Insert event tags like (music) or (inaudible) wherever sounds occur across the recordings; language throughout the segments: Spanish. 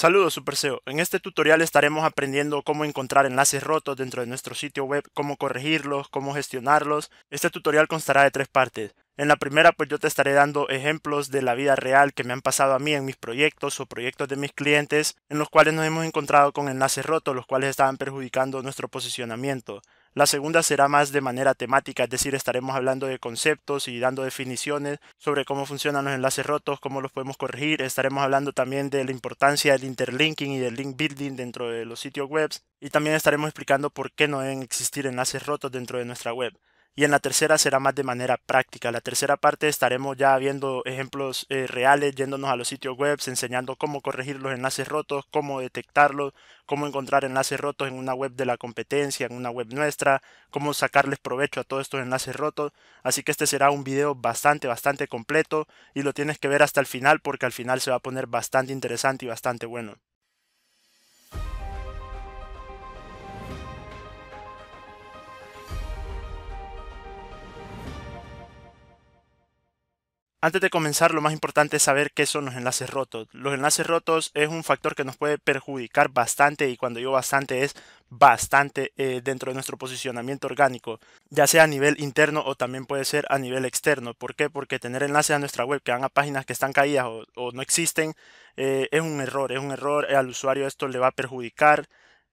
Saludos SuperSEO. En este tutorial estaremos aprendiendo cómo encontrar enlaces rotos dentro de nuestro sitio web, cómo corregirlos, cómo gestionarlos. Este tutorial constará de tres partes. En la primera pues yo te estaré dando ejemplos de la vida real que me han pasado a mí en mis proyectos o proyectos de mis clientes en los cuales nos hemos encontrado con enlaces rotos los cuales estaban perjudicando nuestro posicionamiento. La segunda será más de manera temática, es decir, estaremos hablando de conceptos y dando definiciones sobre cómo funcionan los enlaces rotos, cómo los podemos corregir. Estaremos hablando también de la importancia del interlinking y del link building dentro de los sitios web. Y también estaremos explicando por qué no deben existir enlaces rotos dentro de nuestra web y en la tercera será más de manera práctica. La tercera parte estaremos ya viendo ejemplos eh, reales, yéndonos a los sitios web, enseñando cómo corregir los enlaces rotos, cómo detectarlos, cómo encontrar enlaces rotos en una web de la competencia, en una web nuestra, cómo sacarles provecho a todos estos enlaces rotos. Así que este será un video bastante, bastante completo y lo tienes que ver hasta el final porque al final se va a poner bastante interesante y bastante bueno. Antes de comenzar, lo más importante es saber qué son los enlaces rotos. Los enlaces rotos es un factor que nos puede perjudicar bastante y cuando digo bastante es bastante eh, dentro de nuestro posicionamiento orgánico, ya sea a nivel interno o también puede ser a nivel externo. ¿Por qué? Porque tener enlaces a nuestra web que van a páginas que están caídas o, no existen eh, es un error, es un error, al usuario esto le va a perjudicar.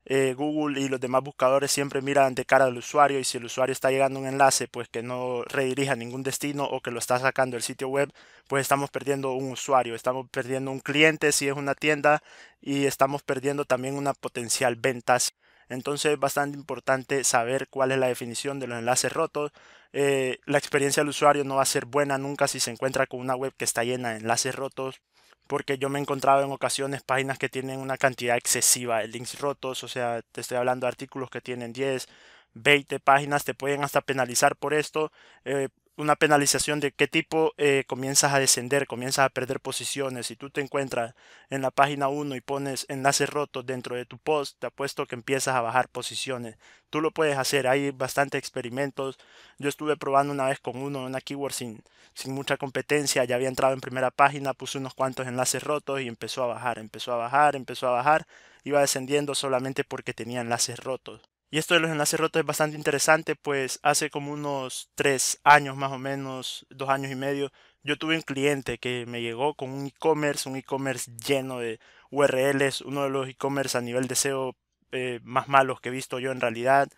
Eh, Google y los demás buscadores siempre miran de cara al usuario y si el usuario está llegando a un enlace, pues que no redirija ningún destino o que lo está sacando del sitio web, pues estamos perdiendo un usuario, estamos perdiendo un cliente si es una tienda y estamos perdiendo también una potencial ventas. Entonces es bastante importante saber cuál es la definición de los enlaces rotos. Eh, la experiencia del usuario no va a ser buena nunca si se encuentra con una web que está llena de enlaces rotos porque yo me he encontrado en ocasiones páginas que tienen una cantidad excesiva de links rotos, o sea, te estoy hablando de artículos que tienen 10, 20 páginas, te pueden hasta penalizar por esto. Eh, una penalización de qué tipo eh, comienzas a descender, comienzas a perder posiciones. Si tú te encuentras en la página 1 y pones enlaces rotos dentro de tu post, te apuesto que empiezas a bajar posiciones. Tú lo puedes hacer, hay bastantes experimentos. Yo estuve probando una vez con uno, una keyword sin, sin mucha competencia, ya había entrado en primera página, puse unos cuantos enlaces rotos y empezó a bajar, empezó a bajar, empezó a bajar. Iba descendiendo solamente porque tenía enlaces rotos. Y esto de los enlaces rotos es bastante interesante, pues hace como unos tres años más o menos, dos años y medio, yo tuve un cliente que me llegó con un e-commerce, un e-commerce lleno de URLs, uno de los e-commerce a nivel de SEO eh, más malos que he visto yo en realidad.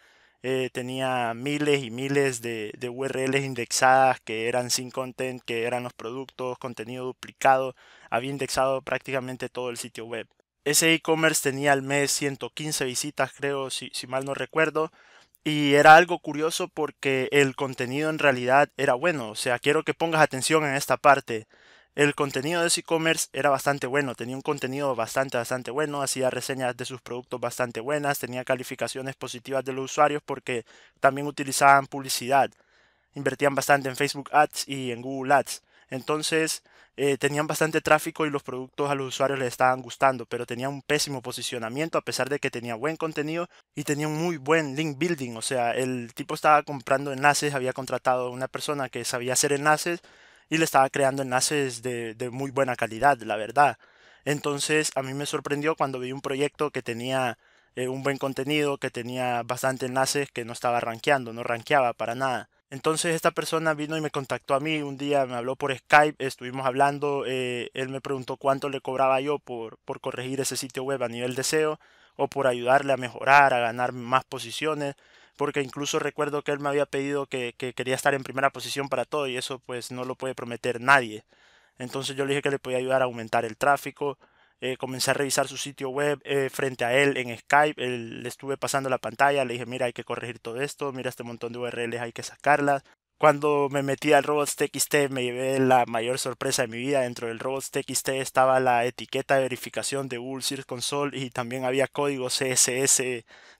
Eh, tenía miles y miles de, de, URLs indexadas que eran sin content, que eran los productos, contenido duplicado, había indexado prácticamente todo el sitio web. Ese e-commerce tenía al mes 115 visitas, creo, si, mal no recuerdo. Y era algo curioso porque el contenido en realidad era bueno. O sea, quiero que pongas atención en esta parte. El contenido de ese e-commerce era bastante bueno, tenía un contenido bastante, bastante bueno, hacía reseñas de sus productos bastante buenas, tenía calificaciones positivas de los usuarios porque también utilizaban publicidad, invertían bastante en Facebook Ads y en Google Ads. Entonces eh, tenían bastante tráfico y los productos a los usuarios les estaban gustando, pero tenían un pésimo posicionamiento a pesar de que tenía buen contenido y tenía un muy buen link building. O sea, el tipo estaba comprando enlaces, había contratado a una persona que sabía hacer enlaces y le estaba creando enlaces de, muy buena calidad, la verdad. Entonces a mí me sorprendió cuando vi un proyecto que tenía eh, un buen contenido, que tenía bastante enlaces, que no estaba rankeando, no rankeaba para nada. Entonces esta persona vino y me contactó a mí, un día me habló por Skype, estuvimos hablando, eh, él me preguntó cuánto le cobraba yo por, corregir ese sitio web a nivel de SEO o por ayudarle a mejorar, a ganar más posiciones, porque incluso recuerdo que él me había pedido que, que quería estar en primera posición para todo y eso pues no lo puede prometer nadie. Entonces yo le dije que le podía ayudar a aumentar el tráfico, eh, comencé a revisar su sitio web eh, frente a él en Skype, le estuve pasando la pantalla, le dije, mira, hay que corregir todo esto, mira este montón de URLs, hay que sacarlas. Cuando me metí al Robots TXT me llevé la mayor sorpresa de mi vida. Dentro del Robots TXT estaba la etiqueta de verificación de Google Search Console y también había código CSS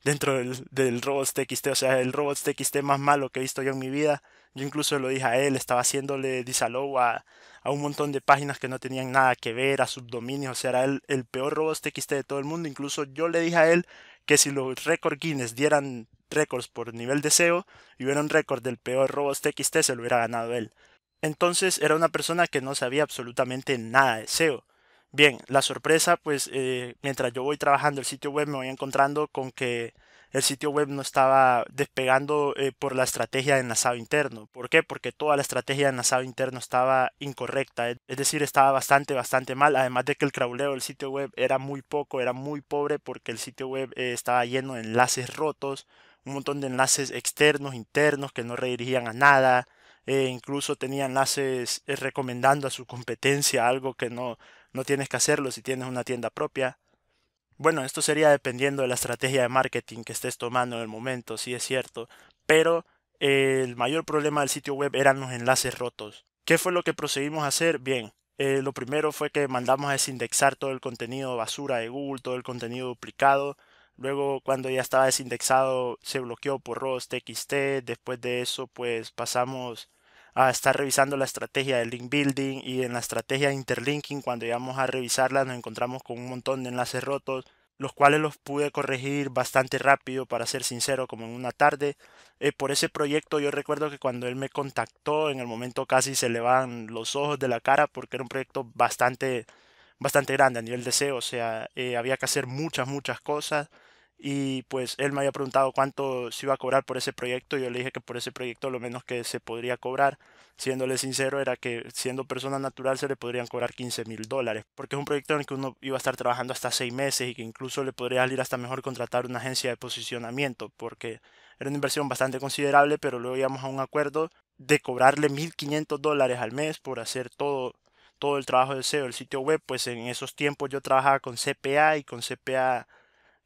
dentro del, del Robots TXT. O sea, el Robots TXT más malo que he visto yo en mi vida. Yo incluso lo dije a él, estaba haciéndole disallow a, a un montón de páginas que no tenían nada que ver, a subdominios, o sea, era el, el peor robot TXT de todo el mundo. Incluso yo le dije a él que si los récords Guinness dieran récords por nivel de SEO y hubiera un récord del peor Robots TXT, se lo hubiera ganado él. Entonces era una persona que no sabía absolutamente nada de SEO. Bien, la sorpresa, pues eh, mientras yo voy trabajando el sitio web me voy encontrando con que el sitio web no estaba despegando eh, por la estrategia de enlazado interno. ¿Por qué? Porque toda la estrategia de enlazado interno estaba incorrecta, es decir, estaba bastante, bastante mal, además de que el crawleo del sitio web era muy poco, era muy pobre porque el sitio web eh, estaba lleno de enlaces rotos, un montón de enlaces externos, internos, que no redirigían a nada. Eh, incluso tenía enlaces recomendando a su competencia algo que no, no tienes que hacerlo si tienes una tienda propia. Bueno, esto sería dependiendo de la estrategia de marketing que estés tomando en el momento, sí es cierto, pero el mayor problema del sitio web eran los enlaces rotos. ¿Qué fue lo que procedimos a hacer? Bien, eh, lo primero fue que mandamos a desindexar todo el contenido basura de Google, todo el contenido duplicado. Luego, cuando ya estaba desindexado, se bloqueó por ROS, TXT. Después de eso, pues pasamos a estar revisando la estrategia de link building y en la estrategia de interlinking cuando íbamos a revisarla nos encontramos con un montón de enlaces rotos los cuales los pude corregir bastante rápido para ser sincero como en una tarde eh, por ese proyecto yo recuerdo que cuando él me contactó en el momento casi se le van los ojos de la cara porque era un proyecto bastante bastante grande a nivel de SEO o sea eh, había que hacer muchas muchas cosas y pues él me había preguntado cuánto se iba a cobrar por ese proyecto. Yo le dije que por ese proyecto lo menos que se podría cobrar, siéndole sincero, era que siendo persona natural se le podrían cobrar 15 mil dólares, porque es un proyecto en el que uno iba a estar trabajando hasta seis meses y que incluso le podría salir hasta mejor contratar una agencia de posicionamiento, porque era una inversión bastante considerable, pero luego íbamos a un acuerdo de cobrarle 1.500 dólares al mes por hacer todo todo el trabajo de SEO, el sitio web, pues en esos tiempos yo trabajaba con CPA y con CPA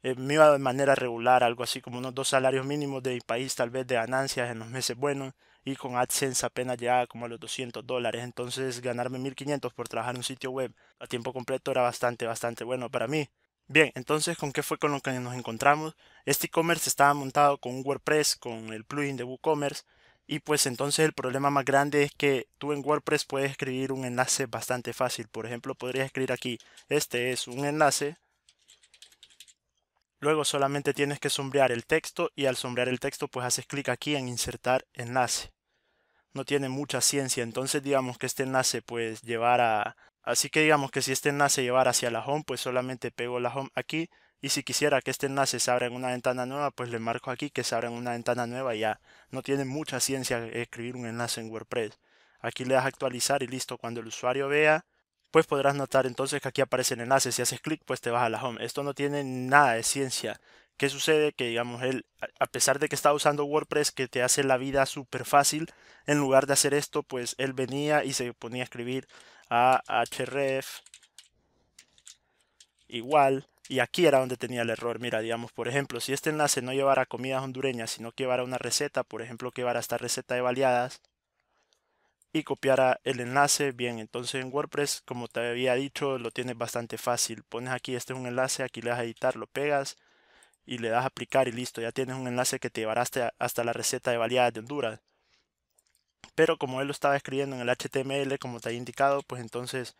eh, me iba de manera regular, algo así como unos dos salarios mínimos de mi país, tal vez de ganancias en los meses buenos, y con AdSense apenas llegaba como a los 200 dólares, entonces ganarme 1500 por trabajar en un sitio web a tiempo completo era bastante, bastante bueno para mí. Bien, entonces, ¿con qué fue con lo que nos encontramos? Este e-commerce estaba montado con un WordPress, con el plugin de WooCommerce, y pues entonces el problema más grande es que tú en WordPress puedes escribir un enlace bastante fácil. Por ejemplo, podrías escribir aquí, este es un enlace Luego solamente tienes que sombrear el texto y al sombrear el texto pues haces clic aquí en insertar enlace. No tiene mucha ciencia, entonces digamos que este enlace pues llevará... Así que digamos que si este enlace llevará hacia la home pues solamente pego la home aquí y si quisiera que este enlace se abra en una ventana nueva pues le marco aquí que se abra en una ventana nueva y ya. No tiene mucha ciencia escribir un enlace en WordPress. Aquí le das actualizar y listo, cuando el usuario vea pues podrás notar entonces que aquí aparecen enlaces. Si haces clic, pues te vas a la home. Esto no tiene nada de ciencia. ¿Qué sucede? Que digamos, él, a pesar de que está usando WordPress, que te hace la vida súper fácil, en lugar de hacer esto, pues él venía y se ponía a escribir a href igual. Y aquí era donde tenía el error. Mira, digamos, por ejemplo, si este enlace no llevara comidas hondureñas, sino que llevara una receta, por ejemplo, que llevara esta receta de baleadas, y copiara el enlace. Bien, entonces en WordPress, como te había dicho, lo tienes bastante fácil. Pones aquí, este es un enlace, aquí le das a editar, lo pegas y le das a aplicar y listo. Ya tienes un enlace que te llevará hasta, la receta de baleadas de Honduras. Pero como él lo estaba escribiendo en el HTML, como te había indicado, pues entonces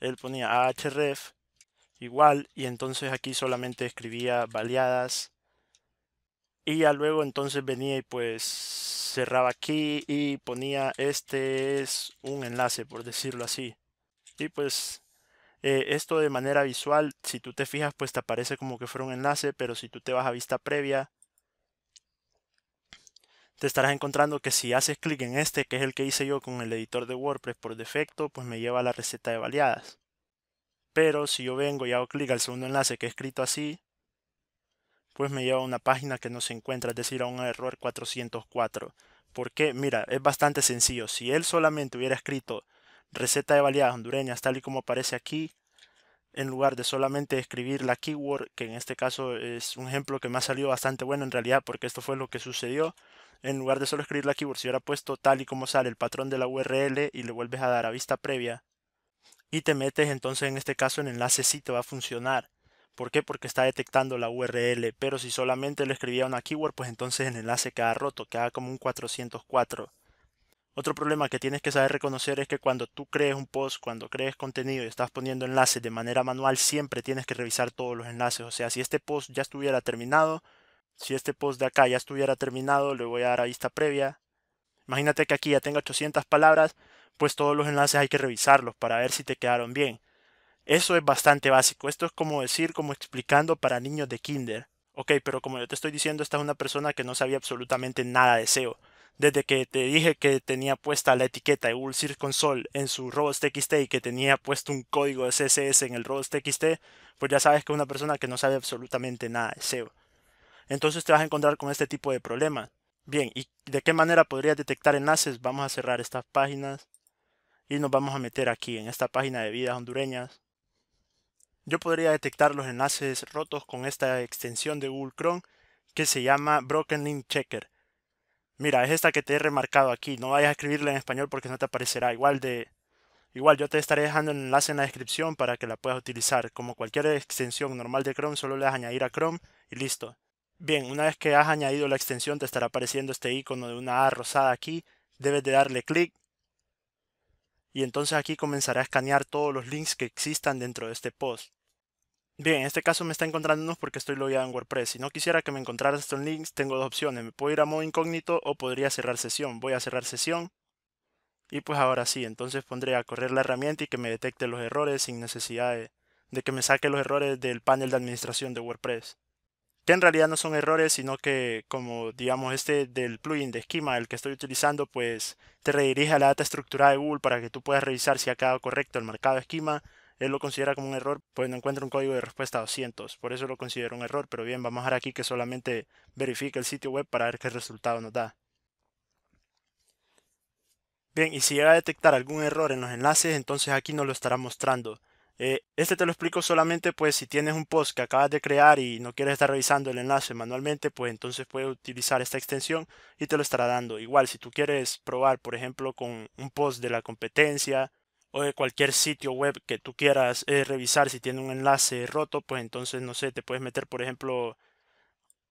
él ponía ahref igual y entonces aquí solamente escribía baleadas y ya luego entonces venía y pues cerraba aquí y ponía este es un enlace, por decirlo así. Y pues eh, esto de manera visual, si tú te fijas, pues te aparece como que fuera un enlace, pero si tú te vas a vista previa, te estarás encontrando que si haces clic en este, que es el que hice yo con el editor de WordPress por defecto, pues me lleva a la receta de baleadas. Pero si yo vengo y hago clic al segundo enlace que he escrito así, pues me lleva a una página que no se encuentra, es decir, a un error 404. ¿Por qué? mira, es bastante sencillo. Si él solamente hubiera escrito receta de baleadas hondureñas tal y como aparece aquí, en lugar de solamente escribir la keyword, que en este caso es un ejemplo que me ha salido bastante bueno en realidad, porque esto fue lo que sucedió, en lugar de solo escribir la keyword, si hubiera puesto tal y como sale el patrón de la URL y le vuelves a dar a vista previa y te metes entonces en este caso en enlace sí te va a funcionar. ¿Por qué? Porque está detectando la URL, pero si solamente le escribía una keyword, pues entonces el enlace queda roto, queda como un 404. Otro problema que tienes que saber reconocer es que cuando tú crees un post, cuando crees contenido y estás poniendo enlaces de manera manual, siempre tienes que revisar todos los enlaces. O sea, si este post ya estuviera terminado, si este post de acá ya estuviera terminado, le voy a dar a vista previa. Imagínate que aquí ya tenga 800 palabras, pues todos los enlaces hay que revisarlos para ver si te quedaron bien. Eso es bastante básico. Esto es como decir, como explicando para niños de kinder. Ok, pero como yo te estoy diciendo, esta es una persona que no sabía absolutamente nada de SEO. Desde que te dije que tenía puesta la etiqueta de Console en su robots.txt y que tenía puesto un código de CSS en el robots.txt, pues ya sabes que es una persona que no sabe absolutamente nada de SEO. Entonces te vas a encontrar con este tipo de problemas. Bien, ¿y de qué manera podrías detectar enlaces? Vamos a cerrar estas páginas y nos vamos a meter aquí en esta página de vidas hondureñas. Yo podría detectar los enlaces rotos con esta extensión de Google Chrome que se llama Broken Link Checker. Mira, es esta que te he remarcado aquí. No vayas a escribirla en español porque no te aparecerá. Igual de, Igual yo te estaré dejando el enlace en la descripción para que la puedas utilizar. Como cualquier extensión normal de Chrome, solo le das añadir a Chrome y listo. Bien, una vez que has añadido la extensión te estará apareciendo este icono de una A rosada aquí. Debes de darle clic y entonces aquí comenzaré a escanear todos los links que existan dentro de este post. Bien, en este caso me está encontrando unos porque estoy logueado en WordPress. Si no quisiera que me encontrara estos links, tengo dos opciones. Me puedo ir a modo incógnito o podría cerrar sesión. Voy a cerrar sesión. Y pues ahora sí, entonces pondré a correr la herramienta y que me detecte los errores sin necesidad de que me saque los errores del panel de administración de WordPress que en realidad no son errores, sino que como digamos este del plugin de esquema, el que estoy utilizando, pues te redirige a la data estructurada de Google para que tú puedas revisar si ha quedado correcto el marcado de esquema. Él lo considera como un error, pues no encuentra un código de respuesta 200, por eso lo considero un error, pero bien, vamos a dejar aquí que solamente verifique el sitio web para ver qué resultado nos da. Bien, y si llega a detectar algún error en los enlaces, entonces aquí nos lo estará mostrando. Eh, este te lo explico solamente pues si tienes un post que acabas de crear y no quieres estar revisando el enlace manualmente, pues entonces puedes utilizar esta extensión y te lo estará dando. Igual si tú quieres probar, por ejemplo, con un post de la competencia o de cualquier sitio web que tú quieras eh, revisar si tiene un enlace roto, pues entonces no sé, te puedes meter por ejemplo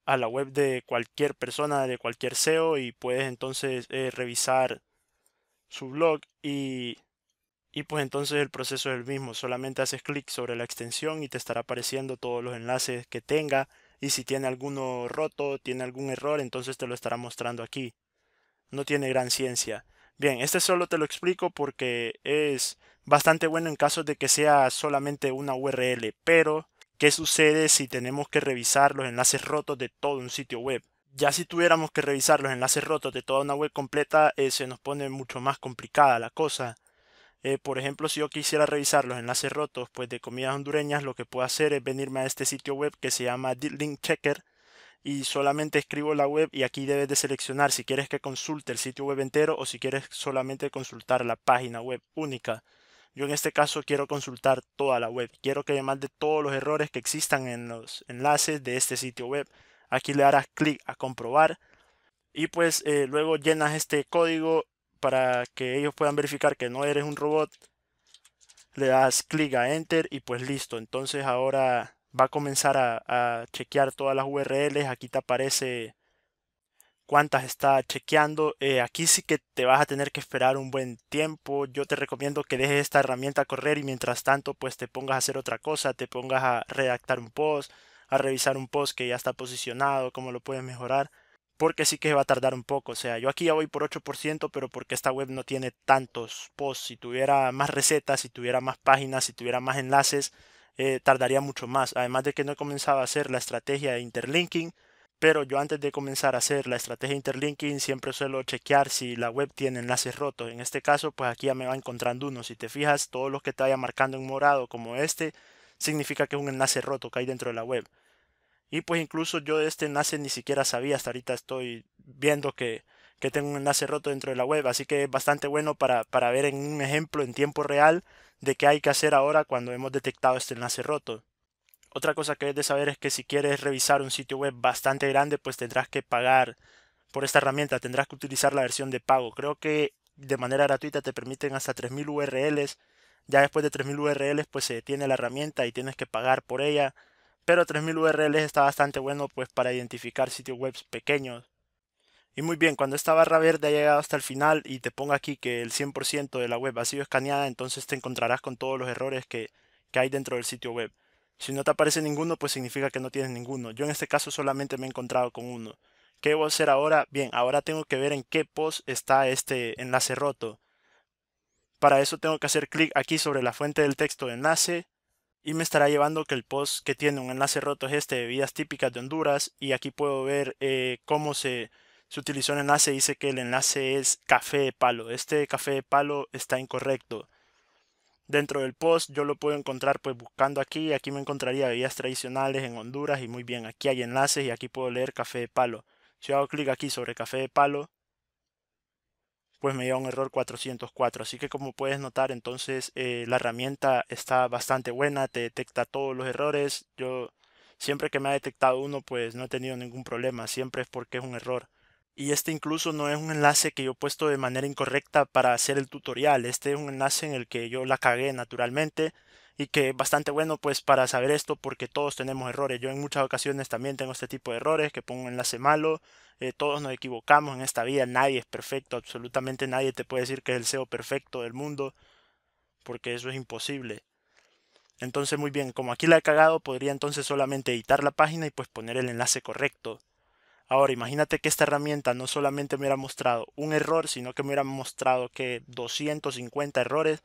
a la web de cualquier persona, de cualquier SEO y puedes entonces eh, revisar su blog y y pues entonces el proceso es el mismo, solamente haces clic sobre la extensión y te estará apareciendo todos los enlaces que tenga y si tiene alguno roto, tiene algún error, entonces te lo estará mostrando aquí. No tiene gran ciencia. Bien, este solo te lo explico porque es bastante bueno en caso de que sea solamente una URL, pero ¿qué sucede si tenemos que revisar los enlaces rotos de todo un sitio web? Ya si tuviéramos que revisar los enlaces rotos de toda una web completa, eh, se nos pone mucho más complicada la cosa eh, por ejemplo, si yo quisiera revisar los enlaces rotos pues, de comidas hondureñas, lo que puedo hacer es venirme a este sitio web que se llama Link Checker y solamente escribo la web y aquí debes de seleccionar si quieres que consulte el sitio web entero o si quieres solamente consultar la página web única. Yo en este caso quiero consultar toda la web. Quiero que además de todos los errores que existan en los enlaces de este sitio web, aquí le darás clic a comprobar y pues eh, luego llenas este código para que ellos puedan verificar que no eres un robot, le das clic a Enter y pues listo. Entonces ahora va a comenzar a, chequear todas las URLs. Aquí te aparece cuántas está chequeando. Eh, aquí sí que te vas a tener que esperar un buen tiempo. Yo te recomiendo que dejes esta herramienta correr y mientras tanto pues te pongas a hacer otra cosa, te pongas a redactar un post, a revisar un post que ya está posicionado, cómo lo puedes mejorar porque sí que va a tardar un poco. O sea, yo aquí ya voy por 8%, pero porque esta web no tiene tantos posts. Si tuviera más recetas, si tuviera más páginas, si tuviera más enlaces, eh, tardaría mucho más. Además de que no he comenzado a hacer la estrategia de interlinking, pero yo antes de comenzar a hacer la estrategia de interlinking siempre suelo chequear si la web tiene enlaces rotos. En este caso, pues aquí ya me va encontrando uno. Si te fijas, todos los que te vaya marcando en morado como este, significa que es un enlace roto que hay dentro de la web. Y pues incluso yo de este enlace ni siquiera sabía, hasta ahorita estoy viendo que, tengo un enlace roto dentro de la web, así que es bastante bueno para, para ver en un ejemplo en tiempo real de qué hay que hacer ahora cuando hemos detectado este enlace roto. Otra cosa que es de saber es que si quieres revisar un sitio web bastante grande, pues tendrás que pagar por esta herramienta, tendrás que utilizar la versión de pago. Creo que de manera gratuita te permiten hasta 3000 URLs. Ya después de 3000 URLs, pues se detiene la herramienta y tienes que pagar por ella pero 3000 URLs está bastante bueno pues para identificar sitios web pequeños. Y muy bien, cuando esta barra verde ha llegado hasta el final y te ponga aquí que el 100% de la web ha sido escaneada, entonces te encontrarás con todos los errores que, que hay dentro del sitio web. Si no te aparece ninguno, pues significa que no tienes ninguno. Yo en este caso solamente me he encontrado con uno. ¿Qué a hacer ahora? Bien, ahora tengo que ver en qué post está este enlace roto. Para eso tengo que hacer clic aquí sobre la fuente del texto de enlace y me estará llevando que el post que tiene un enlace roto es este de bebidas típicas de Honduras y aquí puedo ver eh, cómo se, se, utilizó el enlace. Dice que el enlace es café de palo. Este café de palo está incorrecto. Dentro del post yo lo puedo encontrar pues buscando aquí. Aquí me encontraría bebidas tradicionales en Honduras y muy bien. Aquí hay enlaces y aquí puedo leer café de palo. Si hago clic aquí sobre café de palo, pues me dio un error 404. Así que como puedes notar, entonces eh, la herramienta está bastante buena, te detecta todos los errores. Yo siempre que me ha detectado uno, pues no he tenido ningún problema, siempre es porque es un error. Y este incluso no es un enlace que yo he puesto de manera incorrecta para hacer el tutorial, este es un enlace en el que yo la cagué naturalmente y que bastante bueno pues para saber esto porque todos tenemos errores. Yo en muchas ocasiones también tengo este tipo de errores que pongo un enlace malo, eh, todos nos equivocamos en esta vida, nadie es perfecto, absolutamente nadie te puede decir que es el SEO perfecto del mundo porque eso es imposible. Entonces muy bien, como aquí la he cagado podría entonces solamente editar la página y pues poner el enlace correcto. Ahora imagínate que esta herramienta no solamente me hubiera mostrado un error, sino que me hubiera mostrado que 250 errores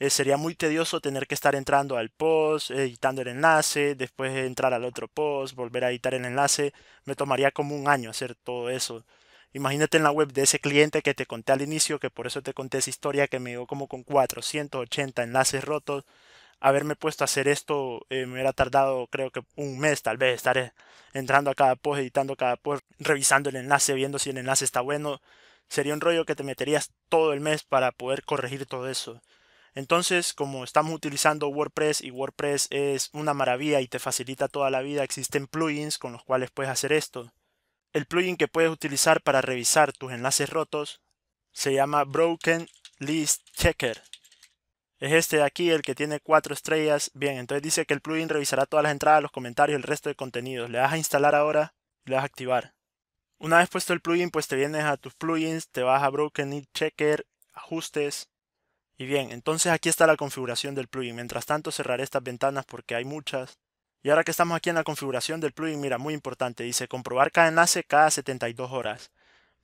eh, sería muy tedioso tener que estar entrando al post, editando el enlace, después entrar al otro post, volver a editar el enlace. Me tomaría como un año hacer todo eso. Imagínate en la web de ese cliente que te conté al inicio, que por eso te conté esa historia que me dio como con 480 enlaces rotos. Haberme puesto a hacer esto eh, me hubiera tardado creo que un mes tal vez estar eh, entrando a cada post, editando cada post, revisando el enlace, viendo si el enlace está bueno. Sería un rollo que te meterías todo el mes para poder corregir todo eso. Entonces, como estamos utilizando WordPress y WordPress es una maravilla y te facilita toda la vida, existen plugins con los cuales puedes hacer esto. El plugin que puedes utilizar para revisar tus enlaces rotos se llama Broken List Checker. Es este de aquí, el que tiene cuatro estrellas. Bien, entonces dice que el plugin revisará todas las entradas, los comentarios, y el resto de contenidos. Le das a instalar ahora y le das a activar. Una vez puesto el plugin, pues te vienes a tus plugins, te vas a Broken List Checker, ajustes, y bien, entonces aquí está la configuración del plugin. Mientras tanto cerraré estas ventanas porque hay muchas. Y ahora que estamos aquí en la configuración del plugin, mira, muy importante, dice comprobar cada enlace cada 72 horas.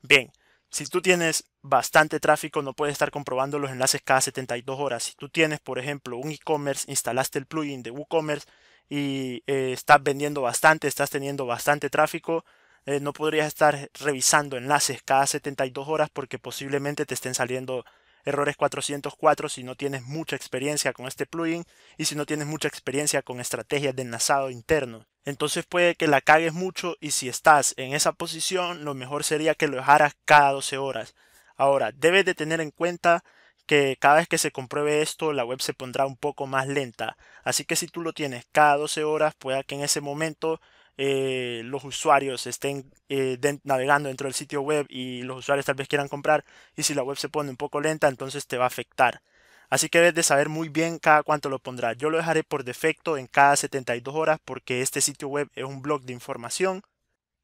Bien, si tú tienes bastante tráfico no puedes estar comprobando los enlaces cada 72 horas. Si tú tienes, por ejemplo, un e-commerce, instalaste el plugin de WooCommerce y eh, estás vendiendo bastante, estás teniendo bastante tráfico, eh, no podrías estar revisando enlaces cada 72 horas porque posiblemente te estén saliendo errores 404 si no tienes mucha experiencia con este plugin y si no tienes mucha experiencia con estrategias de enlazado interno. Entonces puede que la cagues mucho y si estás en esa posición lo mejor sería que lo dejaras cada 12 horas. Ahora, debes de tener en cuenta que cada vez que se compruebe esto la web se pondrá un poco más lenta. Así que si tú lo tienes cada 12 horas, pueda que en ese momento eh, los usuarios estén eh, navegando dentro del sitio web y los usuarios tal vez quieran comprar y si la web se pone un poco lenta entonces te va a afectar. Así que debes de saber muy bien cada cuánto lo pondrás. Yo lo dejaré por defecto en cada 72 horas porque este sitio web es un blog de información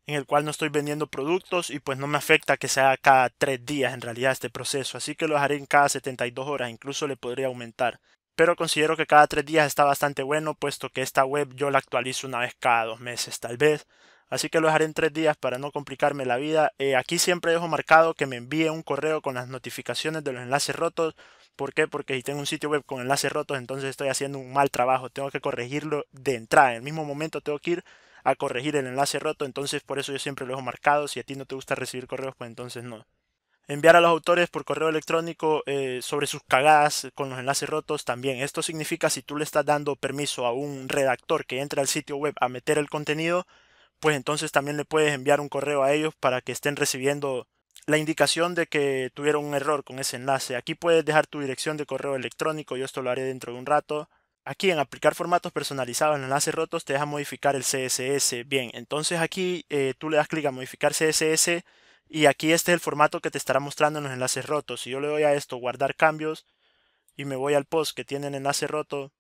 en el cual no estoy vendiendo productos y pues no me afecta que sea cada 3 días en realidad este proceso. Así que lo dejaré en cada 72 horas, incluso le podría aumentar pero considero que cada tres días está bastante bueno, puesto que esta web yo la actualizo una vez cada dos meses tal vez. Así que lo dejaré en tres días para no complicarme la vida. Eh, aquí siempre dejo marcado que me envíe un correo con las notificaciones de los enlaces rotos. ¿Por qué? Porque si tengo un sitio web con enlaces rotos, entonces estoy haciendo un mal trabajo. Tengo que corregirlo de entrada. En el mismo momento tengo que ir a corregir el enlace roto. Entonces por eso yo siempre lo dejo marcado. Si a ti no te gusta recibir correos, pues entonces no enviar a los autores por correo electrónico eh, sobre sus cagadas con los enlaces rotos también. Esto significa si tú le estás dando permiso a un redactor que entre al sitio web a meter el contenido, pues entonces también le puedes enviar un correo a ellos para que estén recibiendo la indicación de que tuvieron un error con ese enlace. Aquí puedes dejar tu dirección de correo electrónico, yo esto lo haré dentro de un rato. Aquí en aplicar formatos personalizados en enlaces rotos te deja modificar el CSS. Bien, entonces aquí eh, tú le das clic a modificar CSS y aquí este es el formato que te estará mostrando en los enlaces rotos. Si yo le doy a esto guardar cambios y me voy al post que tiene el enlace roto,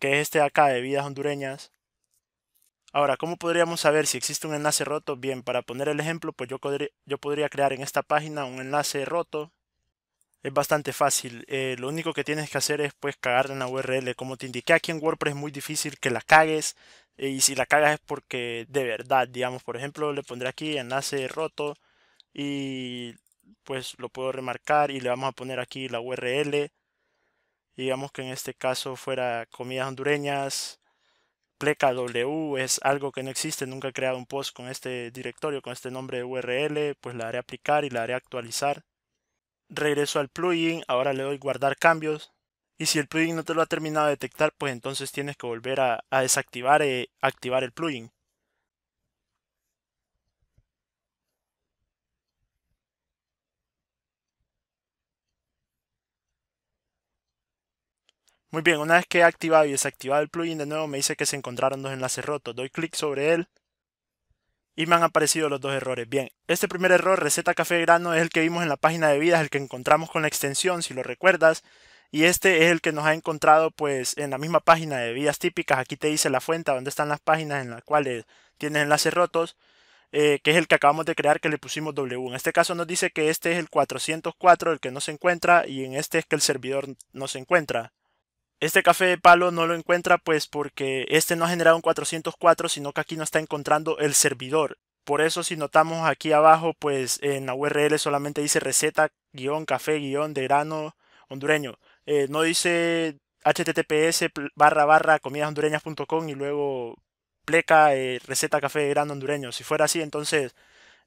que es este de acá de vidas hondureñas. Ahora, ¿cómo podríamos saber si existe un enlace roto? Bien, para poner el ejemplo, pues yo, yo podría crear en esta página un enlace roto. Es bastante fácil. Eh, lo único que tienes que hacer es pues en la URL. Como te indiqué aquí en WordPress es muy difícil que la cagues y si la cagas es porque de verdad, digamos, por ejemplo, le pondré aquí enlace roto y pues lo puedo remarcar y le vamos a poner aquí la URL. Digamos que en este caso fuera comidas hondureñas, pleca W es algo que no existe, nunca he creado un post con este directorio, con este nombre de URL, pues la haré aplicar y la haré actualizar. Regreso al plugin, ahora le doy guardar cambios y si el plugin no te lo ha terminado de detectar, pues entonces tienes que volver a, desactivar e activar el plugin. Muy bien, una vez que he activado y desactivado el plugin de nuevo, me dice que se encontraron dos enlaces rotos. Doy clic sobre él y me han aparecido los dos errores. Bien, este primer error, receta café grano, es el que vimos en la página de vidas, el que encontramos con la extensión, si lo recuerdas. Y este es el que nos ha encontrado pues en la misma página de vías típicas. Aquí te dice la fuente donde están las páginas en las cuales tienes enlaces rotos. Eh, que es el que acabamos de crear que le pusimos W. En este caso nos dice que este es el 404, el que no se encuentra, y en este es que el servidor no se encuentra. Este café de palo no lo encuentra pues porque este no ha generado un 404, sino que aquí no está encontrando el servidor. Por eso si notamos aquí abajo, pues en la URL solamente dice receta-café-de guión guión grano hondureño. Eh, no dice https barra barra comidashondureñas.com y luego pleca eh, receta café de grano hondureño. Si fuera así, entonces,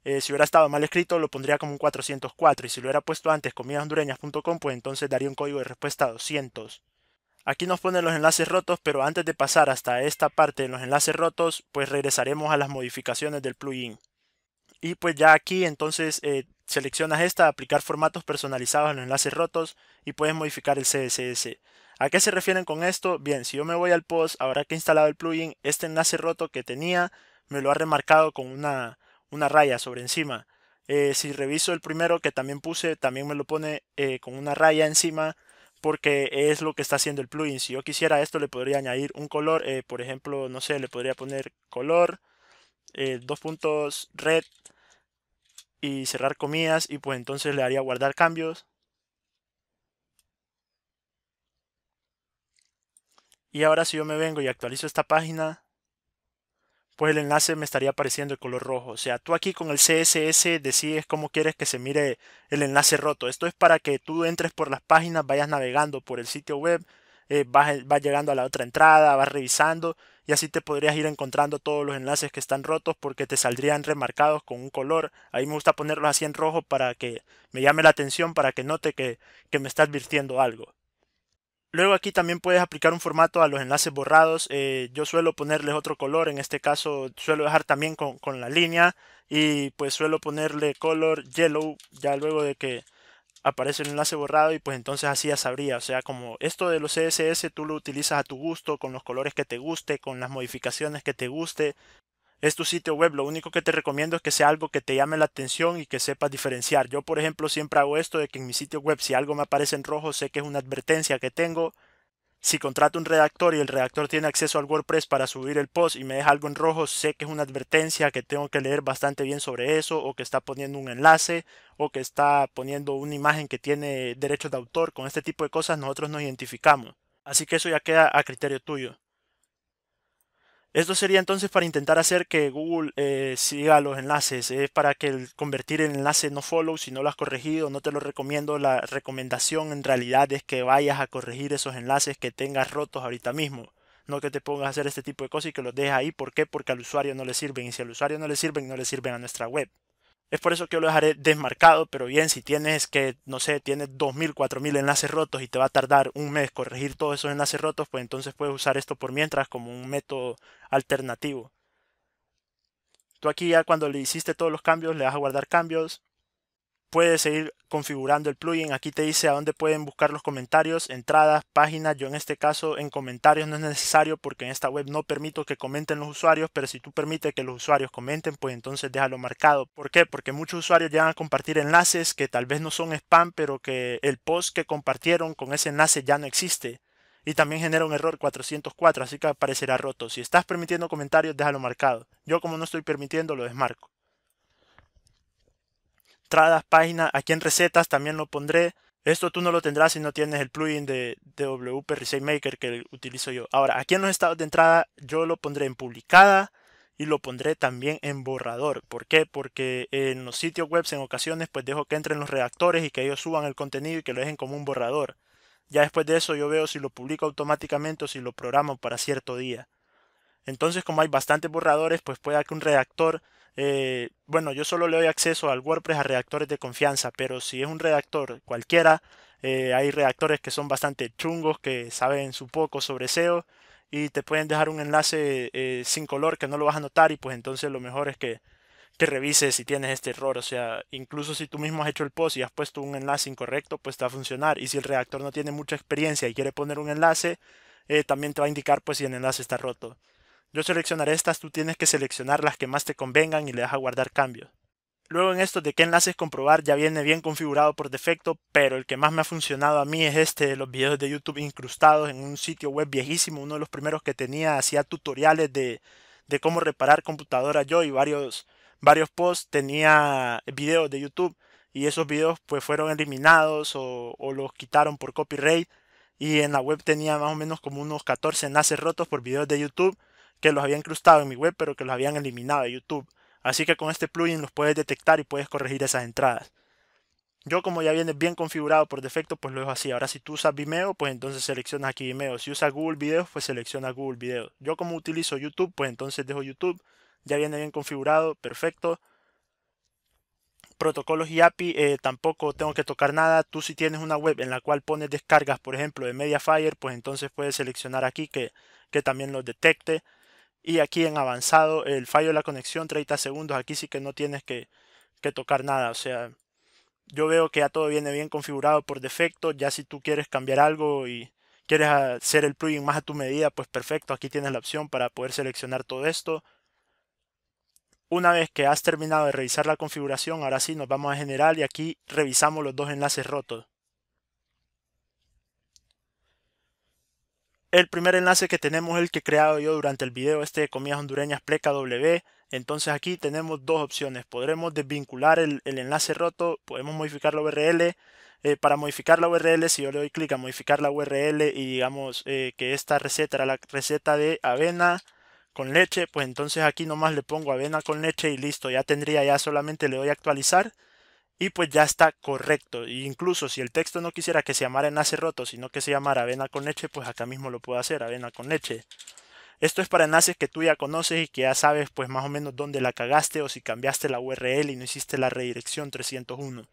eh, si hubiera estado mal escrito, lo pondría como un 404. Y si lo hubiera puesto antes, comidashondureñas.com, pues entonces daría un código de respuesta 200. Aquí nos ponen los enlaces rotos, pero antes de pasar hasta esta parte de los enlaces rotos, pues regresaremos a las modificaciones del plugin. Y pues ya aquí entonces eh, seleccionas esta, aplicar formatos personalizados en los enlaces rotos y puedes modificar el CSS. ¿A qué se refieren con esto? Bien, si yo me voy al post, ahora que he instalado el plugin, este enlace roto que tenía me lo ha remarcado con una, raya sobre encima. Eh, si reviso el primero que también puse, también me lo pone eh, con una raya encima porque es lo que está haciendo el plugin. Si yo quisiera esto, le podría añadir un color, por ejemplo, no sé, le podría poner color eh, dos puntos red y cerrar comillas y pues entonces le haría guardar cambios. Y ahora si yo me vengo y actualizo esta página, pues el enlace me estaría apareciendo de color rojo. O sea, tú aquí con el CSS decides cómo quieres que se mire el enlace roto. Esto es para que tú entres por las páginas, vayas navegando por el sitio web, eh, vas llegando a la otra entrada, vas revisando y así te podrías ir encontrando todos los enlaces que están rotos porque te saldrían remarcados con un color. Ahí me gusta ponerlos así en rojo para que me llame la atención, para que note que, me está advirtiendo algo. Luego aquí también puedes aplicar un formato a los enlaces borrados. Eh, yo suelo ponerles otro color, en este caso suelo dejar también con, con la línea y pues suelo ponerle color yellow ya luego de que aparece el enlace borrado y pues entonces así ya sabría. O sea, como esto de los CSS tú lo utilizas a tu gusto, con los colores que te guste, con las modificaciones que te guste. Es tu sitio web, lo único que te recomiendo es que sea algo que te llame la atención y que sepas diferenciar. Yo, por ejemplo, siempre hago esto de que en mi sitio web si algo me aparece en rojo sé que es una advertencia que tengo si contrato un redactor y el redactor tiene acceso al WordPress para subir el post y me deja algo en rojo, sé que es una advertencia que tengo que leer bastante bien sobre eso, o que está poniendo un enlace, o que está poniendo una imagen que tiene derechos de autor. Con este tipo de cosas nosotros nos identificamos. Así que eso ya queda a criterio tuyo. Esto sería entonces para intentar hacer que Google eh, siga los enlaces, es para que el, convertir el enlace no follow si no lo has corregido, no te lo recomiendo, la recomendación en realidad es que vayas a corregir esos enlaces que tengas rotos ahorita mismo, no que te pongas a hacer este tipo de cosas y que los dejes ahí, ¿por qué? Porque al usuario no le sirven y si al usuario no le sirven, no le sirven a nuestra web. Es por eso que lo dejaré desmarcado, pero bien, si tienes que, no sé, tienes 2.000, 4.000 enlaces rotos y te va a tardar un mes corregir todos esos enlaces rotos, pues entonces puedes usar esto por mientras como un método alternativo. Tú aquí ya cuando le hiciste todos los cambios, le vas a guardar cambios, puedes seguir configurando el plugin. Aquí te dice a dónde pueden buscar los comentarios, entradas, páginas. Yo en este caso en comentarios no es necesario porque en esta web no permito que comenten los usuarios, pero si tú permites que los usuarios comenten, pues entonces déjalo marcado. ¿Por qué? Porque muchos usuarios llegan a compartir enlaces que tal vez no son spam, pero que el post que compartieron con ese enlace ya no existe. Y también genera un error 404, así que aparecerá roto. Si estás permitiendo comentarios, déjalo marcado. Yo como no estoy permitiendo, lo desmarco entradas, páginas, aquí en recetas también lo pondré. Esto tú no lo tendrás si no tienes el plugin de, WP Reset Maker que utilizo yo. Ahora, aquí en los estados de entrada yo lo pondré en publicada y lo pondré también en borrador. ¿Por qué? Porque en los sitios web en ocasiones pues dejo que entren los redactores y que ellos suban el contenido y que lo dejen como un borrador. Ya después de eso yo veo si lo publico automáticamente o si lo programo para cierto día. Entonces como hay bastantes borradores pues puede que un redactor eh, bueno, yo solo le doy acceso al WordPress a redactores de confianza, pero si es un redactor cualquiera, eh, hay redactores que son bastante chungos, que saben su poco sobre SEO y te pueden dejar un enlace eh, sin color que no lo vas a notar y pues entonces lo mejor es que, revises si tienes este error. O sea, incluso si tú mismo has hecho el post y has puesto un enlace incorrecto, pues te va a funcionar. Y si el redactor no tiene mucha experiencia y quiere poner un enlace, también te va a indicar pues si el enlace está roto. Yo seleccionaré estas, tú tienes que seleccionar las que más te convengan y le das a guardar cambios. Luego en esto de qué enlaces comprobar ya viene bien configurado por defecto, pero el que más me ha funcionado a mí es este de los videos de YouTube incrustados en un sitio web viejísimo, uno de los primeros que tenía, hacía tutoriales de, cómo reparar computadora yo y varios, varios posts tenía videos de YouTube y esos videos pues fueron eliminados o, o los quitaron por copyright y en la web tenía más o menos como unos 14 enlaces rotos por videos de YouTube que los había incrustado en mi web, pero que los habían eliminado de YouTube. Así que con este plugin los puedes detectar y puedes corregir esas entradas. Yo como ya viene bien configurado por defecto, pues lo dejo así. Ahora si tú usas Vimeo, pues entonces seleccionas aquí Vimeo. Si usas Google Videos, pues selecciona Google Videos. Yo como utilizo YouTube, pues entonces dejo YouTube. Ya viene bien configurado, perfecto. Protocolos y API eh, tampoco tengo que tocar nada. Tú si tienes una web en la cual pones descargas, por ejemplo, de Mediafire, pues entonces puedes seleccionar aquí que, que también los detecte. Y aquí en avanzado, el fallo de la conexión, 30 segundos. Aquí sí que no tienes que, tocar nada. O sea, yo veo que ya todo viene bien configurado por defecto. Ya si tú quieres cambiar algo y quieres hacer el plugin más a tu medida, pues perfecto. Aquí tienes la opción para poder seleccionar todo esto. Una vez que has terminado de revisar la configuración, ahora sí nos vamos a general y aquí revisamos los dos enlaces rotos. El primer enlace que tenemos el que he creado yo durante el video este de comidas hondureñas pleca W. Entonces aquí tenemos dos opciones. Podremos desvincular el, enlace roto, podemos modificar la URL. Eh, para modificar la URL, si yo le doy clic a modificar la URL y digamos eh, que esta receta era la receta de avena con leche, pues entonces aquí nomás le pongo avena con leche y listo, ya tendría, ya solamente le doy a actualizar y pues ya está correcto. E incluso si el texto no quisiera que se llamara enlace roto, sino que se llamara avena con leche, pues acá mismo lo puedo hacer, avena con leche. Esto es para enlaces que tú ya conoces y que ya sabes pues más o menos dónde la cagaste o si cambiaste la URL y no hiciste la redirección 301.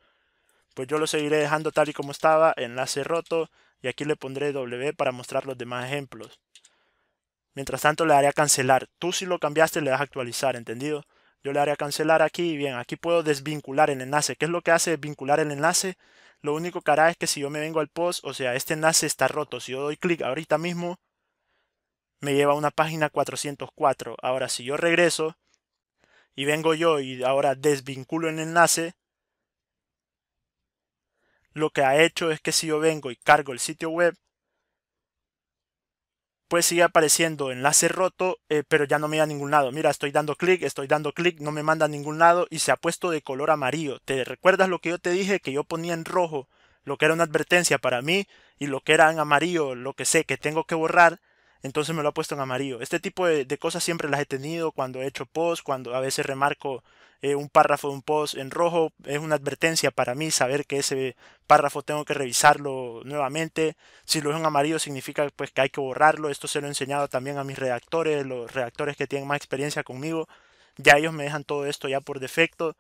Pues yo lo seguiré dejando tal y como estaba, enlace roto, y aquí le pondré W para mostrar los demás ejemplos. Mientras tanto le daré a cancelar. Tú si lo cambiaste le das a actualizar, ¿entendido? Yo le haré cancelar aquí y bien, aquí puedo desvincular el enlace. ¿Qué es lo que hace desvincular el enlace? Lo único que hará es que si yo me vengo al post, o sea, este enlace está roto. Si yo doy clic ahorita mismo, me lleva a una página 404. Ahora, si yo regreso y vengo yo y ahora desvinculo el enlace, lo que ha hecho es que si yo vengo y cargo el sitio web, sigue apareciendo enlace roto, eh, pero ya no me da ningún lado. Mira, estoy dando clic, estoy dando clic, no me manda a ningún lado y se ha puesto de color amarillo. ¿Te recuerdas lo que yo te dije? Que yo ponía en rojo lo que era una advertencia para mí y lo que era en amarillo, lo que sé que tengo que borrar entonces me lo ha puesto en amarillo. Este tipo de, cosas siempre las he tenido cuando he hecho post, cuando a veces remarco eh, un párrafo de un post en rojo, es una advertencia para mí saber que ese párrafo tengo que revisarlo nuevamente. Si lo es en amarillo significa pues que hay que borrarlo. Esto se lo he enseñado también a mis redactores, los redactores que tienen más experiencia conmigo. Ya ellos me dejan todo esto ya por defecto.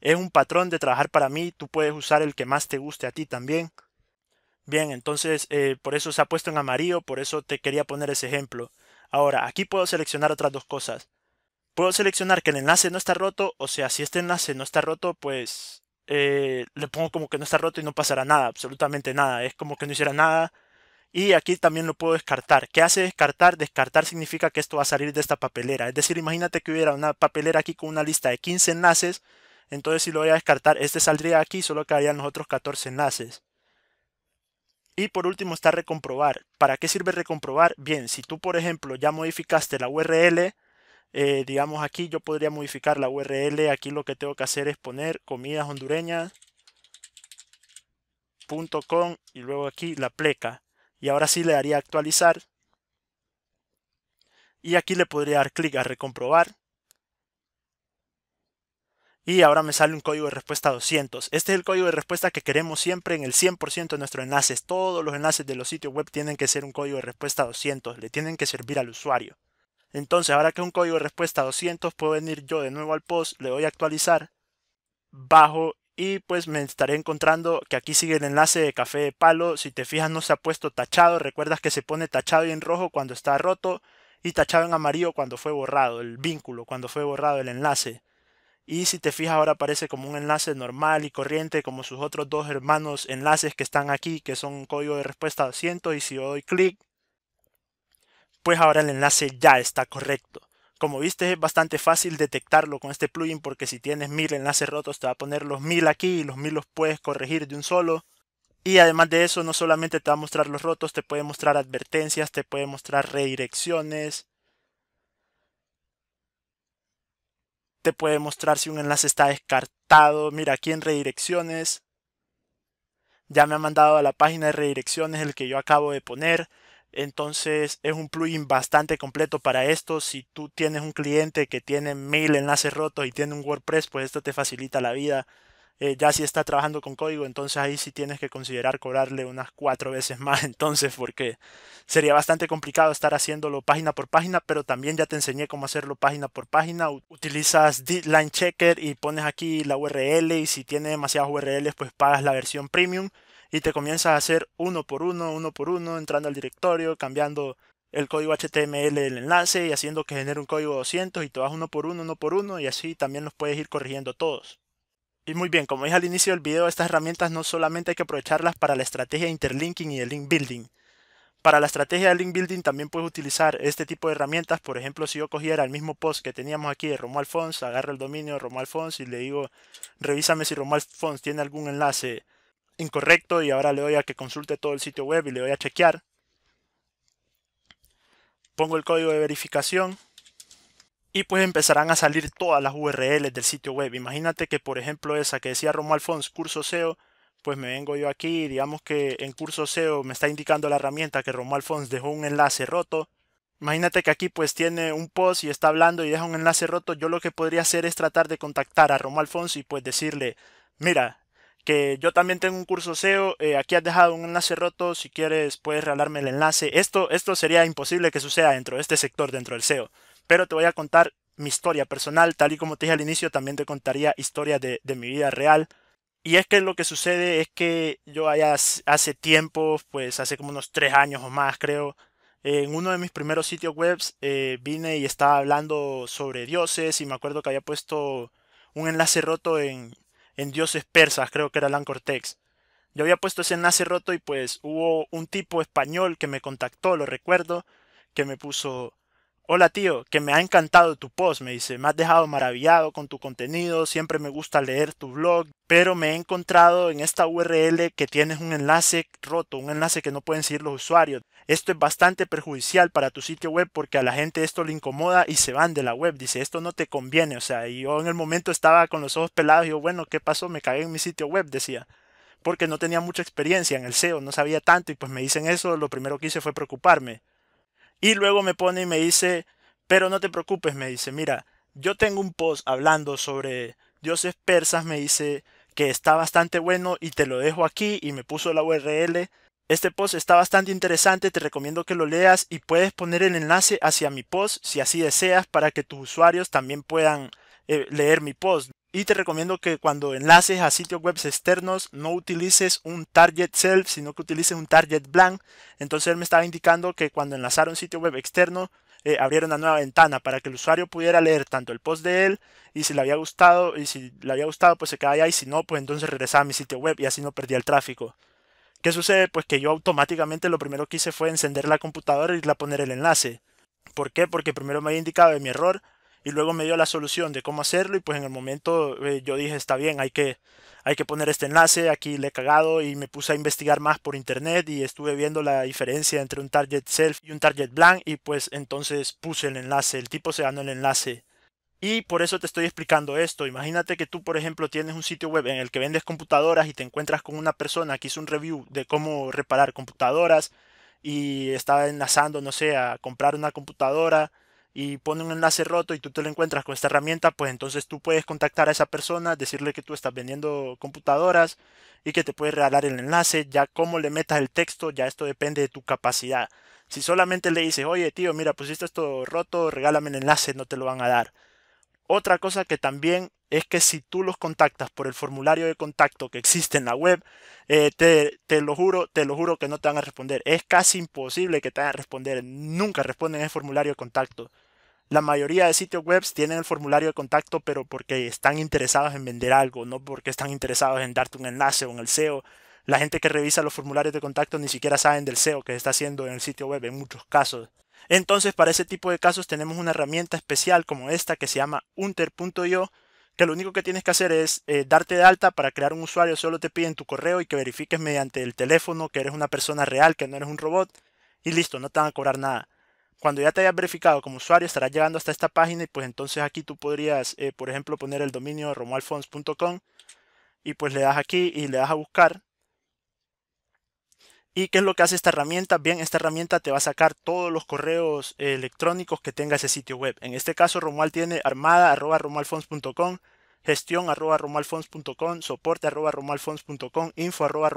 Es un patrón de trabajar para mí. Tú puedes usar el que más te guste a ti también. Bien, entonces eh, por eso se ha puesto en amarillo, por eso te quería poner ese ejemplo. Ahora, aquí puedo seleccionar otras dos cosas. Puedo seleccionar que el enlace no está roto, o sea, si este enlace no está roto, pues eh, le pongo como que no está roto y no pasará nada, absolutamente nada. Es como que no hiciera nada. Y aquí también lo puedo descartar. ¿Qué hace descartar? Descartar significa que esto va a salir de esta papelera. Es decir, imagínate que hubiera una papelera aquí con una lista de 15 enlaces. Entonces si lo voy a descartar, este saldría aquí, solo quedarían los otros 14 enlaces. Y por último está recomprobar. ¿Para qué sirve recomprobar? Bien, si tú por ejemplo ya modificaste la URL, eh, digamos aquí yo podría modificar la URL, aquí lo que tengo que hacer es poner comidas hondureñas y luego aquí la pleca. Y ahora sí le daría actualizar. Y aquí le podría dar clic a recomprobar y ahora me sale un código de respuesta 200. Este es el código de respuesta que queremos siempre en el 100% de nuestros enlaces. Todos los enlaces de los sitios web tienen que ser un código de respuesta 200, le tienen que servir al usuario. Entonces, ahora que es un código de respuesta 200, puedo venir yo de nuevo al post, le doy a actualizar, bajo y pues me estaré encontrando que aquí sigue el enlace de café de palo. Si te fijas no se ha puesto tachado, recuerdas que se pone tachado y en rojo cuando está roto y tachado en amarillo cuando fue borrado el vínculo, cuando fue borrado el enlace. Y si te fijas ahora aparece como un enlace normal y corriente como sus otros dos hermanos enlaces que están aquí, que son código de respuesta 200 y si doy clic, pues ahora el enlace ya está correcto. Como viste es bastante fácil detectarlo con este plugin porque si tienes mil enlaces rotos te va a poner los mil aquí y los mil los puedes corregir de un solo. Y además de eso, no solamente te va a mostrar los rotos, te puede mostrar advertencias, te puede mostrar redirecciones, te puede mostrar si un enlace está descartado. Mira, aquí en redirecciones. Ya me ha mandado a la página de redirecciones el que yo acabo de poner. Entonces es un plugin bastante completo para esto. Si tú tienes un cliente que tiene mil enlaces rotos y tiene un WordPress, pues esto te facilita la vida. Eh, ya si está trabajando con código, entonces ahí sí tienes que considerar cobrarle unas cuatro veces más, (laughs) entonces, porque sería bastante complicado estar haciéndolo página por página, pero también ya te enseñé cómo hacerlo página por página. Utilizas Line Checker y pones aquí la URL y si tiene demasiadas URLs, pues pagas la versión premium y te comienzas a hacer uno por uno, uno por uno, entrando al directorio, cambiando el código HTML del enlace y haciendo que genere un código 200 y te vas uno por uno, uno por uno y así también los puedes ir corrigiendo todos. Y muy bien, como dije al inicio del video, estas herramientas no solamente hay que aprovecharlas para la estrategia de interlinking y de link building. Para la estrategia de link building también puedes utilizar este tipo de herramientas. Por ejemplo, si yo cogiera el mismo post que teníamos aquí de Romuald Fons, agarro el dominio de Romuald Fons y le digo, revísame si Romuald Fons tiene algún enlace incorrecto y ahora le doy a que consulte todo el sitio web y le doy a chequear. Pongo el código de verificación y pues empezarán a salir todas las URLs del sitio web. Imagínate que por ejemplo esa que decía Romuald Fons, curso SEO, pues me vengo yo aquí, digamos que en curso SEO me está indicando la herramienta que Romuald Fons dejó un enlace roto. Imagínate que aquí pues tiene un post y está hablando y deja un enlace roto. Yo lo que podría hacer es tratar de contactar a Romo Alfons y pues decirle, mira, que yo también tengo un curso SEO, eh, aquí has dejado un enlace roto, si quieres puedes regalarme el enlace. Esto, esto sería imposible que suceda dentro de este sector, dentro del SEO pero te voy a contar mi historia personal, tal y como te dije al inicio, también te contaría historias de, mi vida real. Y es que lo que sucede es que yo hace tiempo, pues hace como unos tres años o más creo, en uno de mis primeros sitios webs eh, vine y estaba hablando sobre dioses y me acuerdo que había puesto un enlace roto en, en dioses persas, creo que era Lancortex. Yo había puesto ese enlace roto y pues hubo un tipo español que me contactó, lo recuerdo, que me puso, Hola tío, que me ha encantado tu post, me dice, me has dejado maravillado con tu contenido, siempre me gusta leer tu blog, pero me he encontrado en esta URL que tienes un enlace roto, un enlace que no pueden seguir los usuarios. Esto es bastante perjudicial para tu sitio web porque a la gente esto le incomoda y se van de la web, dice, esto no te conviene, o sea, y yo en el momento estaba con los ojos pelados y yo, bueno, ¿qué pasó? Me cagué en mi sitio web, decía porque no tenía mucha experiencia en el SEO, no sabía tanto y pues me dicen eso, lo primero que hice fue preocuparme. Y luego me pone y me dice, pero no te preocupes, me dice, mira, yo tengo un post hablando sobre dioses persas, me dice que está bastante bueno y te lo dejo aquí y me puso la URL. Este post está bastante interesante, te recomiendo que lo leas y puedes poner el enlace hacia mi post si así deseas para que tus usuarios también puedan eh, leer mi post. Y te recomiendo que cuando enlaces a sitios web externos no utilices un target self, sino que utilices un target blank. Entonces él me estaba indicando que cuando enlazara un sitio web externo, eh, abriera una nueva ventana para que el usuario pudiera leer tanto el post de él y si le había gustado, y si le había gustado, pues se quedaba ahí, y si no, pues entonces regresaba a mi sitio web y así no perdía el tráfico. ¿Qué sucede? Pues que yo automáticamente lo primero que hice fue encender la computadora y irla a poner el enlace. ¿Por qué? Porque primero me había indicado de mi error y luego me dio la solución de cómo hacerlo y pues en el momento eh, yo dije está bien, hay que, hay que poner este enlace, aquí le he cagado y me puse a investigar más por internet y estuve viendo la diferencia entre un target self y un target blank y pues entonces puse el enlace, el tipo se ganó el enlace. Y por eso te estoy explicando esto. Imagínate que tú, por ejemplo, tienes un sitio web en el que vendes computadoras y te encuentras con una persona que hizo un review de cómo reparar computadoras y está enlazando, no sé, a comprar una computadora y pone un enlace roto y tú te lo encuentras con esta herramienta, pues entonces tú puedes contactar a esa persona, decirle que tú estás vendiendo computadoras y que te puede regalar el enlace, ya cómo le metas el texto, ya esto depende de tu capacidad. Si solamente le dices, oye tío, mira, pusiste esto roto, regálame el enlace, no te lo van a dar. Otra cosa que también es que si tú los contactas por el formulario de contacto que existe en la web, eh, te, lo juro, te lo juro que no te van a responder. Es casi imposible que te vayan a responder. Nunca responden el formulario de contacto. La mayoría de sitios web tienen el formulario de contacto, pero porque están interesados en vender algo, no porque están interesados en darte un enlace o en el SEO. La gente que revisa los formularios de contacto ni siquiera saben del SEO que se está haciendo en el sitio web en muchos casos. Entonces, para ese tipo de casos tenemos una herramienta especial como esta que se llama unter.io, que lo único que tienes que hacer es eh, darte de alta para crear un usuario, solo te piden tu correo y que verifiques mediante el teléfono que eres una persona real, que no eres un robot, y listo, no te van a cobrar nada. Cuando ya te hayas verificado como usuario, estarás llegando hasta esta página y pues entonces aquí tú podrías, eh, por ejemplo, poner el dominio romualfons.com y pues le das aquí y le das a buscar ¿Y qué es lo que hace esta herramienta? Bien, esta herramienta te va a sacar todos los correos eh, electrónicos que tenga ese sitio web. En este caso, Romual tiene armada arroba gestión arroba soporte arroba romualfons.com, info arroba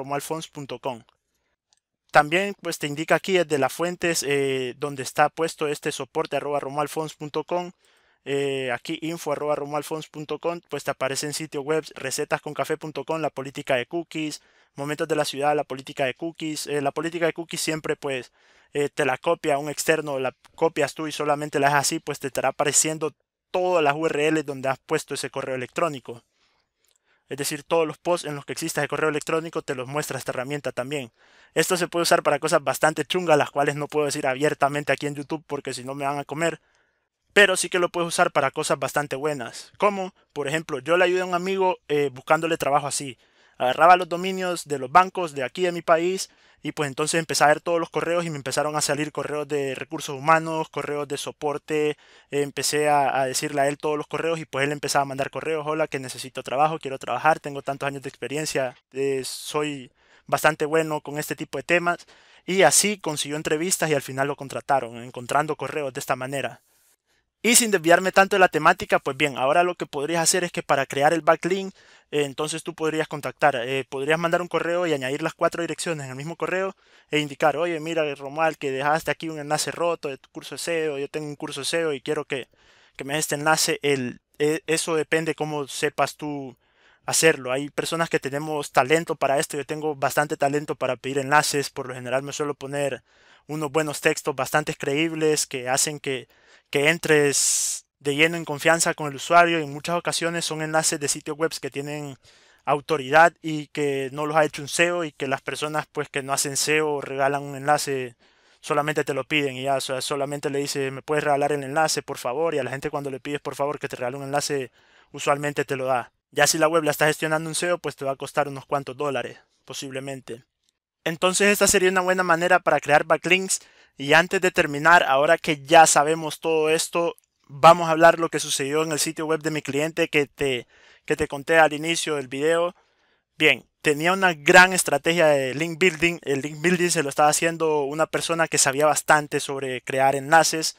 También pues te indica aquí desde las fuentes eh, donde está puesto este soporte arroba romualfons.com. Eh, aquí info arroba pues te aparecen sitios web recetasconcafe.com, la política de cookies, momentos de la ciudad, la política de cookies. Eh, la política de cookies siempre pues eh, te la copia un externo, la copias tú y solamente la haces así, pues te estará apareciendo todas las URLs donde has puesto ese correo electrónico. Es decir, todos los posts en los que exista el correo electrónico te los muestra esta herramienta también. Esto se puede usar para cosas bastante chungas, las cuales no puedo decir abiertamente aquí en YouTube porque si no me van a comer. Pero sí que lo puedes usar para cosas bastante buenas. Como, por ejemplo, yo le ayudé a un amigo eh, buscándole trabajo así agarraba los dominios de los bancos de aquí de mi país y pues entonces empecé a ver todos los correos y me empezaron a salir correos de recursos humanos, correos de soporte, empecé a, decirle a él todos los correos y pues él empezaba a mandar correos, hola que necesito trabajo, quiero trabajar, tengo tantos años de experiencia, eh, soy bastante bueno con este tipo de temas y así consiguió entrevistas y al final lo contrataron, encontrando correos de esta manera. Y sin desviarme tanto de la temática, pues bien, ahora lo que podrías hacer es que para crear el backlink, eh, entonces tú podrías contactar, eh, podrías mandar un correo y añadir las cuatro direcciones en el mismo correo e indicar, oye, mira, Romual, que dejaste aquí un enlace roto de tu curso SEO, yo tengo un curso de SEO y quiero que, me des este enlace. El, e, eso depende cómo sepas tú hacerlo. Hay personas que tenemos talento para esto, yo tengo bastante talento para pedir enlaces, por lo general me suelo poner unos buenos textos bastante creíbles que hacen que que entres de lleno en confianza con el usuario. y En muchas ocasiones son enlaces de sitios web que tienen autoridad y que no los ha hecho un SEO y que las personas pues que no hacen SEO regalan un enlace solamente te lo piden y ya, solamente le dices, me puedes regalar el enlace, por favor, y a la gente cuando le pides, por favor, que te regale un enlace, usualmente te lo da. Ya si la web la está gestionando un SEO, pues te va a costar unos cuantos dólares, posiblemente. Entonces esta sería una buena manera para crear backlinks y antes de terminar, ahora que ya sabemos todo esto, vamos a hablar lo que sucedió en el sitio web de mi cliente que te, que te conté al inicio del video. Bien, tenía una gran estrategia de link building. El link building se lo estaba haciendo una persona que sabía bastante sobre crear enlaces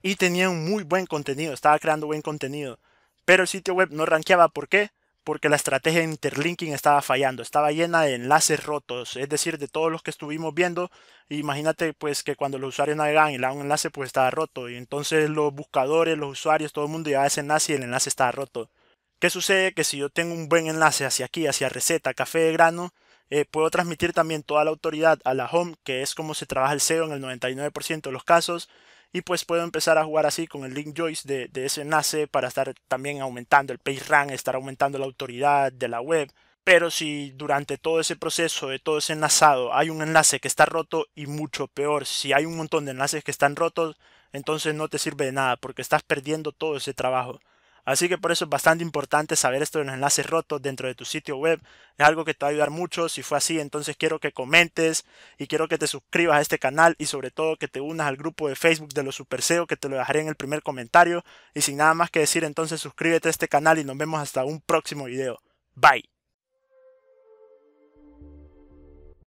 y tenía un muy buen contenido, estaba creando buen contenido. Pero el sitio web no rankeaba, ¿por qué? porque la estrategia de interlinking estaba fallando, estaba llena de enlaces rotos, es decir, de todos los que estuvimos viendo, imagínate pues que cuando los usuarios navegan y le daban un enlace pues estaba roto, y entonces los buscadores, los usuarios, todo el mundo llevaba ese enlace y el enlace estaba roto. ¿Qué sucede? Que si yo tengo un buen enlace hacia aquí, hacia receta, café de grano, eh, puedo transmitir también toda la autoridad a la home, que es como se trabaja el SEO en el 99% de los casos, y pues puedo empezar a jugar así con el link joyce de, de, ese enlace para estar también aumentando el page rank, estar aumentando la autoridad de la web. Pero si durante todo ese proceso de todo ese enlazado hay un enlace que está roto y mucho peor, si hay un montón de enlaces que están rotos, entonces no te sirve de nada porque estás perdiendo todo ese trabajo. Así que por eso es bastante importante saber esto de los enlaces rotos dentro de tu sitio web. Es algo que te va a ayudar mucho. Si fue así, entonces quiero que comentes y quiero que te suscribas a este canal y sobre todo que te unas al grupo de Facebook de los Super SEO que te lo dejaré en el primer comentario. Y sin nada más que decir, entonces suscríbete a este canal y nos vemos hasta un próximo video. Bye.